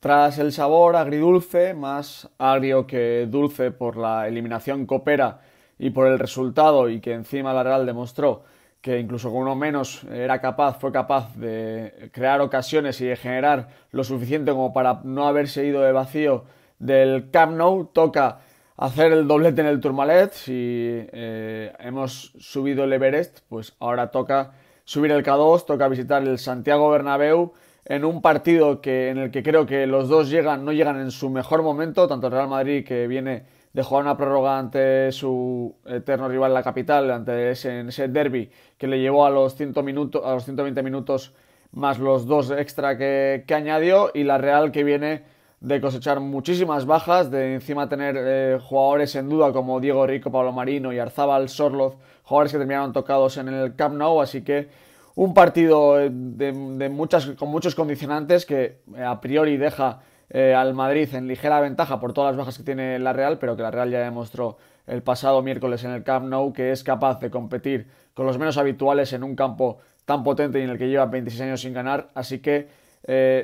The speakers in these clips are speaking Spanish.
Tras el sabor agridulce, más agrio que dulce por la eliminación copera y por el resultado y que encima la Real demostró que incluso con uno menos era capaz, fue capaz de crear ocasiones y de generar lo suficiente como para no haberse ido de vacío del Camp Nou, toca hacer el doblete en el Tourmalet, si eh, hemos subido el Everest, pues ahora toca subir el K2, toca visitar el Santiago Bernabéu en un partido que, en el que creo que los dos llegan, no llegan en su mejor momento, tanto el Real Madrid que viene de jugar una prórroga ante su eterno rival, la capital, ante ese, ese derby que le llevó a los, 100 minutos, a los 120 minutos más los dos extra que, añadió, y la Real que viene de cosechar muchísimas bajas, de encima tener eh, jugadores en duda como Diego Rico, Pablo Marino y Arzábal, Sorloz, jugadores que terminaron tocados en el Camp Nou, así que un partido eh, de, muchas, con muchos condicionantes que eh, a priori deja eh, al Madrid en ligera ventaja por todas las bajas que tiene la Real, pero que la Real ya demostró el pasado miércoles en el Camp Nou que es capaz de competir con los menos habituales en un campo tan potente y en el que lleva 26 años sin ganar. Así que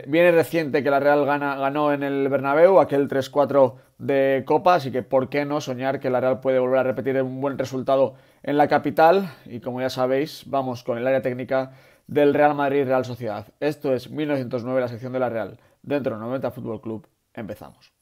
viene reciente que la Real gana, ganó en el Bernabéu, aquel 3-4 de Copa, así que por qué no soñar que la Real puede volver a repetir un buen resultado en la capital y como ya sabéis, vamos con el área técnica del Real Madrid Real Sociedad. Esto es 1909 la sección de la Real. Dentro 90 Fútbol Club empezamos.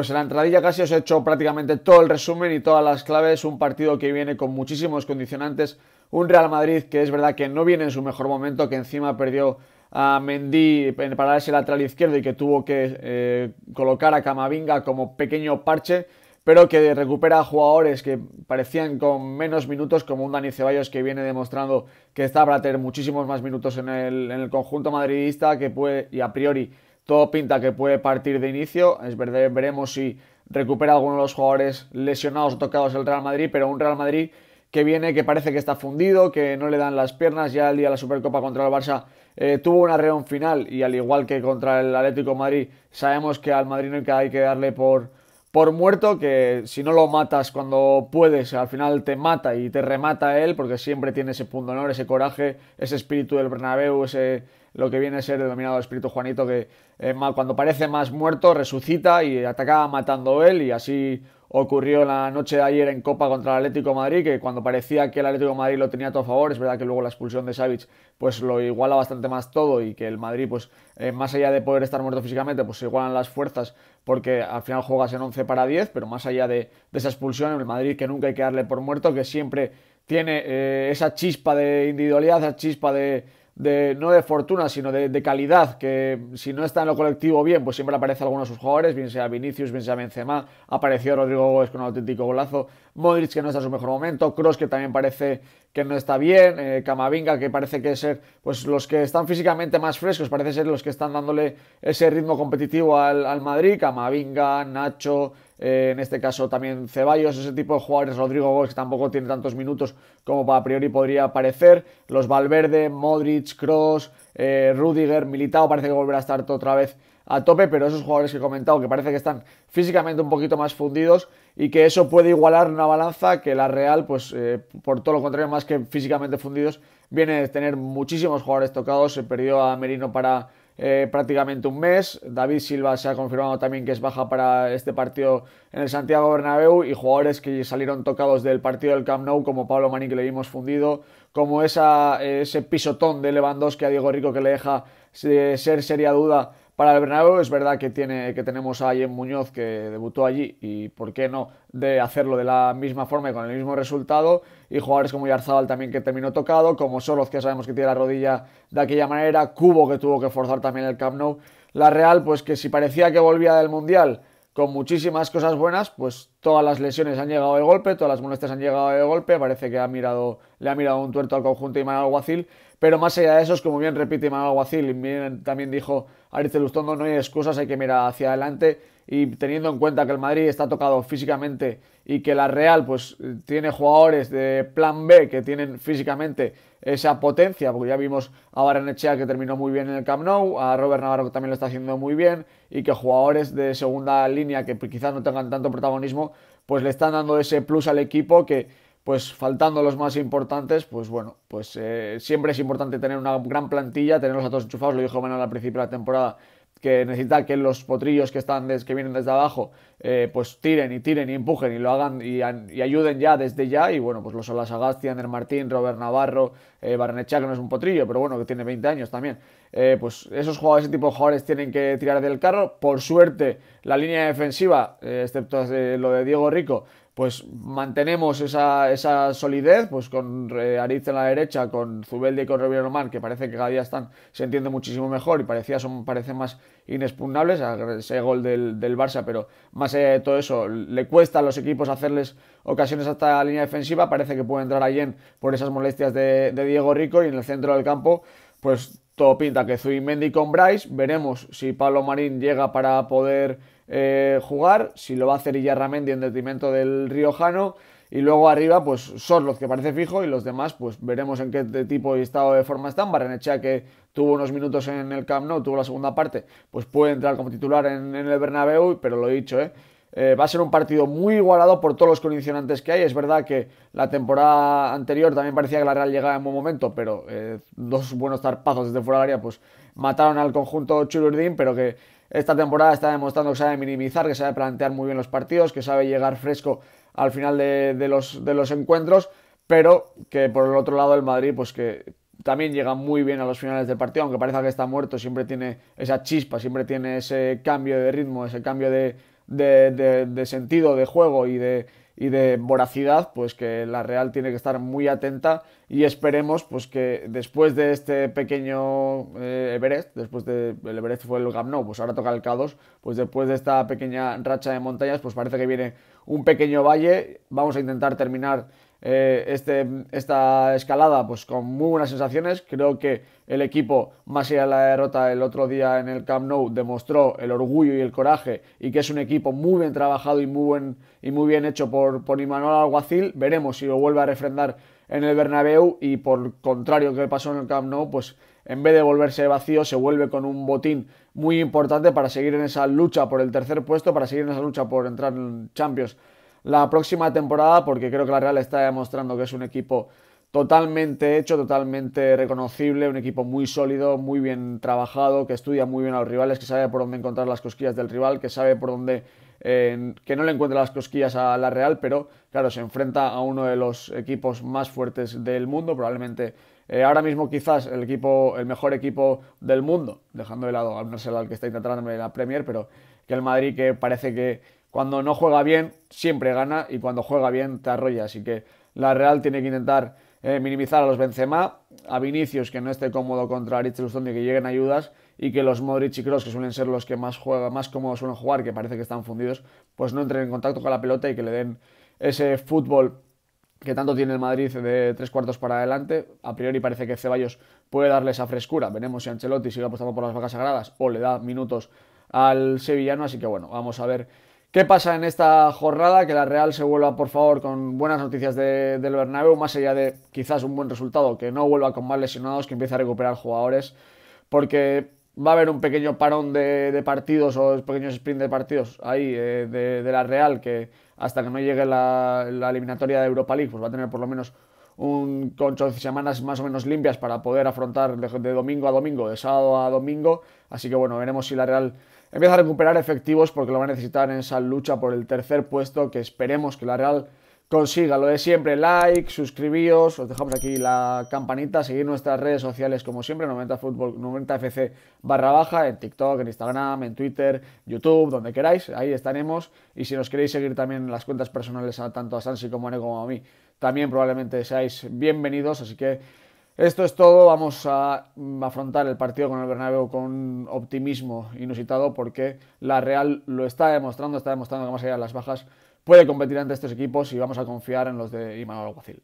Pues en la entradilla casi os he hecho prácticamente todo el resumen y todas las claves. Un partido que viene con muchísimos condicionantes. Un Real Madrid que es verdad que no viene en su mejor momento, que encima perdió a Mendy para ese lateral izquierdo y que tuvo que eh, colocar a Camavinga como pequeño parche, pero que recupera a jugadores que parecían con menos minutos, como un Dani Ceballos que viene demostrando que está para tener muchísimos más minutos en el, en el conjunto madridista, que puede y a priori todo pinta que puede partir de inicio. Es verdad, veremos si recupera alguno de los jugadores lesionados o tocados el Real Madrid, pero un Real Madrid que viene, que parece que está fundido, que no le dan las piernas. Ya el día de la Supercopa contra el Barça eh, tuvo una reunión final y al igual que contra el Atlético Madrid, sabemos que al Madrid no hay que darle por, por muerto, que si no lo matas cuando puedes, al final te mata y te remata él, porque siempre tiene ese punto honor, ese coraje, ese espíritu del Bernabéu, ese lo que viene a ser denominado espíritu Juanito, que eh, cuando parece más muerto resucita y ataca matando él y así ocurrió la noche de ayer en Copa contra el Atlético Madrid, que cuando parecía que el Atlético Madrid lo tenía todo a favor, es verdad que luego la expulsión de Savic pues lo iguala bastante más todo y que el Madrid pues eh, más allá de poder estar muerto físicamente pues se igualan las fuerzas porque al final juegas en 11 para 10, pero más allá de, esa expulsión el Madrid que nunca hay que darle por muerto, que siempre tiene eh, esa chispa de individualidad, esa chispa de, de, no de fortuna, sino de, de, calidad, que si no está en lo colectivo bien, pues siempre aparece alguno de sus jugadores, bien sea Vinicius, bien sea Benzema, apareció Rodrigo Gómez con un auténtico golazo, Modric que no está en su mejor momento, Cross que también parece que no está bien, eh, Camavinga que parece que ser pues los que están físicamente más frescos, parece ser los que están dándole ese ritmo competitivo al, Madrid, Camavinga, Nacho, eh, en este caso también Ceballos, ese tipo de jugadores, Rodrigo Gómez que tampoco tiene tantos minutos como para a priori podría parecer, los Valverde, Modric, Cross, eh, Rudiger, Militao parece que volverá a estar otra vez a tope, pero esos jugadores que he comentado que parece que están físicamente un poquito más fundidos y que eso puede igualar una balanza que la Real, pues eh, por todo lo contrario, más que físicamente fundidos, viene de tener muchísimos jugadores tocados, se perdió a Merino para eh, prácticamente un mes, David Silva se ha confirmado también que es baja para este partido en el Santiago Bernabéu y jugadores que salieron tocados del partido del Camp Nou como Pablo Maní que le vimos fundido, como esa, eh, ese pisotón de Lewandowski a Diego Rico que le deja ser seria duda para el Bernabéu. Es verdad que, tiene, que tenemos a Ian Muñoz que debutó allí y por qué no de hacerlo de la misma forma y con el mismo resultado y jugadores como Yarzabal también que terminó tocado, como Soros que sabemos que tiene la rodilla de aquella manera, Cubo que tuvo que forzar también el Camp Nou. La Real pues que si parecía que volvía del Mundial con muchísimas cosas buenas, pues todas las lesiones han llegado de golpe, todas las molestias han llegado de golpe, parece que ha mirado, le ha mirado un tuerto al conjunto y Manuel guacil. Pero más allá de eso, es como bien repite Manuel Guacil y también dijo Arice Lustondo, no hay excusas, hay que mirar hacia adelante y teniendo en cuenta que el Madrid está tocado físicamente y que la Real pues tiene jugadores de plan B que tienen físicamente esa potencia, porque ya vimos a Echea que terminó muy bien en el Camp Nou, a Robert Navarro que también lo está haciendo muy bien y que jugadores de segunda línea que quizás no tengan tanto protagonismo, pues le están dando ese plus al equipo que pues faltando los más importantes, pues bueno, pues eh, siempre es importante tener una gran plantilla, tenerlos a todos enchufados, lo dijo Manuel al principio de la temporada, que necesita que los potrillos que están que vienen desde abajo, eh, pues tiren y tiren y empujen y lo hagan y, ayuden ya desde ya, y bueno, pues los Olasagasti, Ander Martín, Robert Navarro, eh, Barnechá, que no es un potrillo, pero bueno, que tiene 20 años también, eh, pues esos jugadores, ese tipo de jugadores tienen que tirar del carro. Por suerte, la línea defensiva, eh, excepto lo de Diego Rico, pues mantenemos esa, solidez, pues con eh, Ariz en la derecha, con Zubeldi y con Rubio Román, que parece que cada día están, se entiende muchísimo mejor y parecía, son, parecen más inexpugnables, ese gol del, Barça, pero más allá de todo eso, le cuesta a los equipos hacerles ocasiones hasta la línea defensiva, parece que puede entrar Jen por esas molestias de, de Diego Rico y en el centro del campo, pues todo pinta que Zui Mendy con Bryce. Veremos si Pablo Marín llega para poder eh, jugar, si lo va a hacer Iyarramendi en detrimento del Riojano. Y luego arriba, pues son los que parece fijo y los demás, pues veremos en qué tipo y estado de forma están. Barrenechea, que tuvo unos minutos en el Camp Nou, tuvo la segunda parte, pues puede entrar como titular en, en el Bernabéu, pero lo he dicho, ¿eh? Eh, va a ser un partido muy igualado por todos los condicionantes que hay. Es verdad que la temporada anterior también parecía que la Real llegaba en buen momento, pero eh, dos buenos zarpazos desde fuera del área pues mataron al conjunto Chururdín, pero que esta temporada está demostrando que sabe minimizar, que sabe plantear muy bien los partidos, que sabe llegar fresco al final de, los, de los encuentros, pero que por el otro lado el Madrid pues que también llega muy bien a los finales del partido, aunque parece que está muerto, siempre tiene esa chispa, siempre tiene ese cambio de ritmo, ese cambio de de, sentido de juego y de, y de voracidad, pues que la Real tiene que estar muy atenta y esperemos pues que después de este pequeño eh, Everest, después de el Everest fue el Gamno, pues ahora toca el k pues después de esta pequeña racha de montañas, pues parece que viene un pequeño valle, vamos a intentar terminar eh, este, esta escalada pues con muy buenas sensaciones. Creo que el equipo, más allá de la derrota el otro día en el Camp Nou, demostró el orgullo y el coraje y que es un equipo muy bien trabajado y muy, buen, y muy bien hecho por, por Imanol Alguacil. Veremos si lo vuelve a refrendar en el Bernabéu y por contrario que pasó en el Camp Nou, pues en vez de volverse vacío, se vuelve con un botín muy importante para seguir en esa lucha por el tercer puesto, para seguir en esa lucha por entrar en Champions la próxima temporada porque creo que la Real está demostrando que es un equipo totalmente hecho, totalmente reconocible, un equipo muy sólido, muy bien trabajado, que estudia muy bien a los rivales, que sabe por dónde encontrar las cosquillas del rival, que sabe por dónde... Eh, que no le encuentra las cosquillas a la Real, pero claro, se enfrenta a uno de los equipos más fuertes del mundo, probablemente eh, ahora mismo quizás el equipo, el mejor equipo del mundo, dejando de lado al Arsenal que está intentando en la Premier, pero que el Madrid que parece que cuando no juega bien siempre gana y cuando juega bien te arrolla. Así que la Real tiene que intentar eh, minimizar a los Benzema, a Vinicius que no esté cómodo contra Aritz y que lleguen ayudas y que los Modric y Kroos que suelen ser los que más juegan, más cómodos suelen jugar, que parece que están fundidos, pues no entren en contacto con la pelota y que le den ese fútbol que tanto tiene el Madrid de tres cuartos para adelante. A priori parece que Ceballos puede darle esa frescura. Veremos si Ancelotti sigue apostando por las vacas sagradas o le da minutos al sevillano. Así que bueno, vamos a ver ¿Qué pasa en esta jornada? Que la Real se vuelva, por favor, con buenas noticias del Bernabéu, más allá de quizás un buen resultado, que no vuelva con más lesionados, que empiece a recuperar jugadores, porque va a haber un pequeño parón de, partidos o pequeños sprint de partidos ahí eh, de, la Real, que hasta que no llegue la, la eliminatoria de Europa League, pues va a tener por lo menos un, de semanas más o menos limpias para poder afrontar de, domingo a domingo, de sábado a domingo. Así que bueno, veremos si la Real empieza a recuperar efectivos porque lo va a necesitar en esa lucha por el tercer puesto que esperemos que la Real consiga lo de siempre, like, suscribíos, os dejamos aquí la campanita, seguir nuestras redes sociales como siempre, 90fútbol, 90fc barra baja, en TikTok, en Instagram, en Twitter, YouTube, donde queráis, ahí estaremos. Y si nos queréis seguir también las cuentas personales, a, tanto a Sansi como a Nego como a mí, también probablemente seáis bienvenidos, así que esto es todo, vamos a afrontar el partido con el Bernabéu con optimismo inusitado porque la Real lo está demostrando, está demostrando que más allá de las bajas, puede competir ante estos equipos y vamos a confiar en los de Imanol Alguacil.